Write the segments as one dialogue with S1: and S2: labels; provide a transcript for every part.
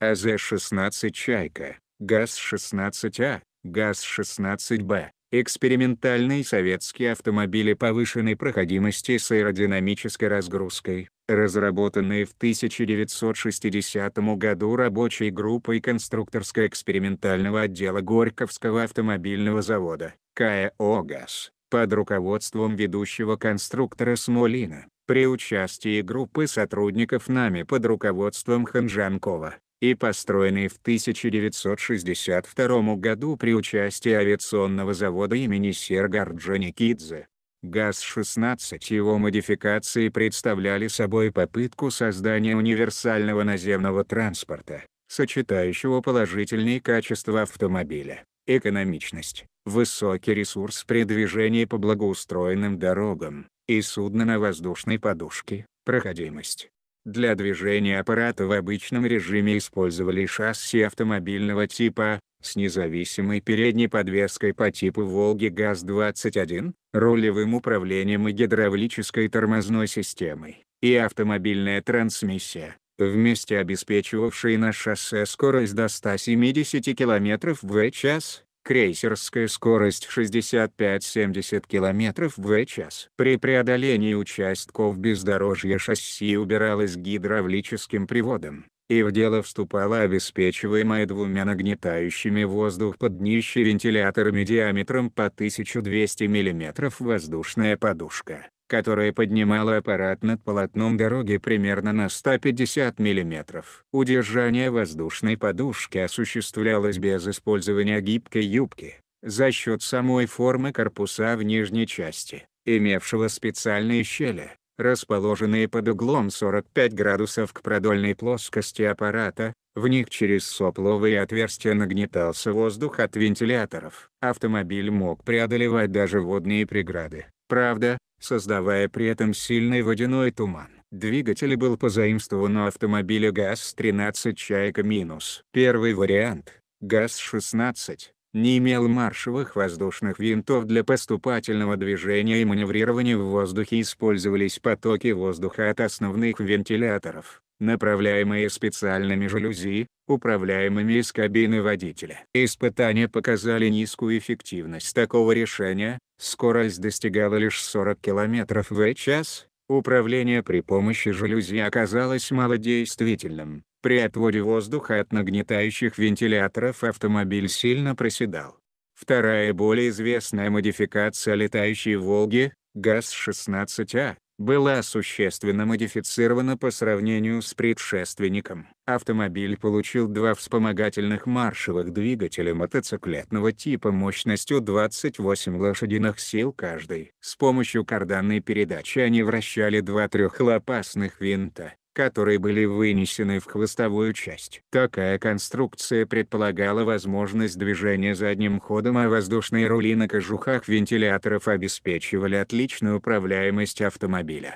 S1: АЗ-16 «Чайка», ГАЗ-16А, ГАЗ-16Б, экспериментальные советские автомобили повышенной проходимости с аэродинамической разгрузкой, разработанные в 1960 году рабочей группой конструкторско-экспериментального отдела Горьковского автомобильного завода, КАО «ГАЗ», под руководством ведущего конструктора Смолина, при участии группы сотрудников нами под руководством Ханжанкова и построенный в 1962 году при участии авиационного завода имени Сергарджа Никидзе. ГАЗ-16 его модификации представляли собой попытку создания универсального наземного транспорта, сочетающего положительные качества автомобиля, экономичность, высокий ресурс при движении по благоустроенным дорогам, и судно на воздушной подушке, проходимость, для движения аппарата в обычном режиме использовали шасси автомобильного типа, с независимой передней подвеской по типу «Волги ГАЗ-21», рулевым управлением и гидравлической тормозной системой, и автомобильная трансмиссия, вместе обеспечивавшей на шоссе скорость до 170 км в час, крейсерская скорость 65-70 км в час. При преодолении участков бездорожья шасси убиралось гидравлическим приводом, и в дело вступала обеспечиваемая двумя нагнетающими воздух под днище вентиляторами диаметром по 1200 мм воздушная подушка которое поднимало аппарат над полотном дороги примерно на 150 мм. Удержание воздушной подушки осуществлялось без использования гибкой юбки, за счет самой формы корпуса в нижней части, имевшего специальные щели, расположенные под углом 45 градусов к продольной плоскости аппарата, в них через сопловые отверстия нагнетался воздух от вентиляторов. Автомобиль мог преодолевать даже водные преграды. Правда, создавая при этом сильный водяной туман. Двигатель был позаимствован у автомобиля ГАЗ-13 «Чайка минус». Первый вариант, ГАЗ-16, не имел маршевых воздушных винтов для поступательного движения и маневрирования в воздухе использовались потоки воздуха от основных вентиляторов направляемые специальными жалюзи, управляемыми из кабины водителя. Испытания показали низкую эффективность такого решения, скорость достигала лишь 40 км в час, управление при помощи жалюзи оказалось малодействительным. При отводе воздуха от нагнетающих вентиляторов автомобиль сильно проседал. Вторая более известная модификация летающей «Волги» ГАЗ-16А, была существенно модифицирована по сравнению с предшественником. Автомобиль получил два вспомогательных маршевых двигателя мотоциклетного типа мощностью 28 лошадиных сил каждый. С помощью карданной передачи они вращали два трехлопастных винта, которые были вынесены в хвостовую часть. Такая конструкция предполагала возможность движения задним ходом, а воздушные рули на кожухах вентиляторов обеспечивали отличную управляемость автомобиля.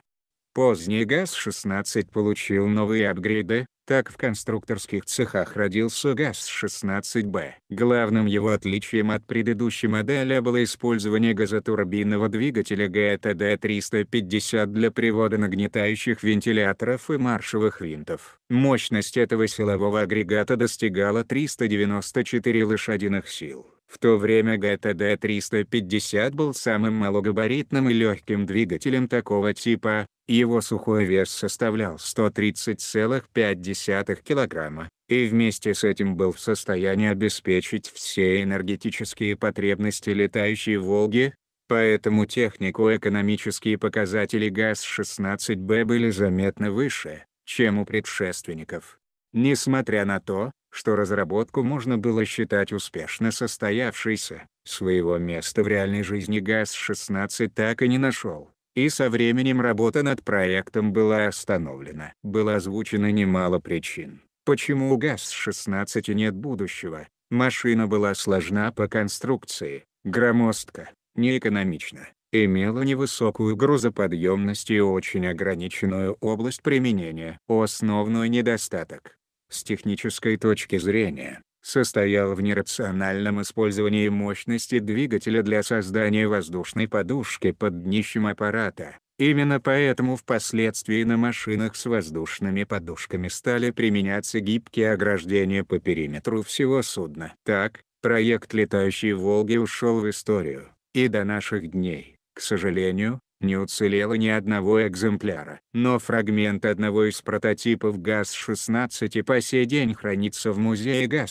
S1: Поздний ГАЗ-16 получил новые апгрейды, так в конструкторских цехах родился ГАЗ-16Б. Главным его отличием от предыдущей модели было использование газотурбинного двигателя ГТД-350 для привода нагнетающих вентиляторов и маршевых винтов. Мощность этого силового агрегата достигала 394 лошадиных сил. В то время ГТД 350 был самым малогабаритным и легким двигателем такого типа, его сухой вес составлял 130,5 кг, и вместе с этим был в состоянии обеспечить все энергетические потребности летающей «Волги», поэтому технико-экономические показатели ГАЗ-16Б были заметно выше, чем у предшественников. Несмотря на то, что разработку можно было считать успешно состоявшейся. Своего места в реальной жизни ГАЗ-16 так и не нашел, и со временем работа над проектом была остановлена. Было озвучено немало причин, почему у ГАЗ-16 нет будущего. Машина была сложна по конструкции, громоздка, неэкономична, имела невысокую грузоподъемность и очень ограниченную область применения. Основной недостаток с технической точки зрения, состоял в нерациональном использовании мощности двигателя для создания воздушной подушки под днищем аппарата. Именно поэтому впоследствии на машинах с воздушными подушками стали применяться гибкие ограждения по периметру всего судна. Так, проект летающей «Волги» ушел в историю, и до наших дней, к сожалению, не уцелело ни одного экземпляра, но фрагмент одного из прототипов ГАЗ-16 и по сей день хранится в музее ГАЗ.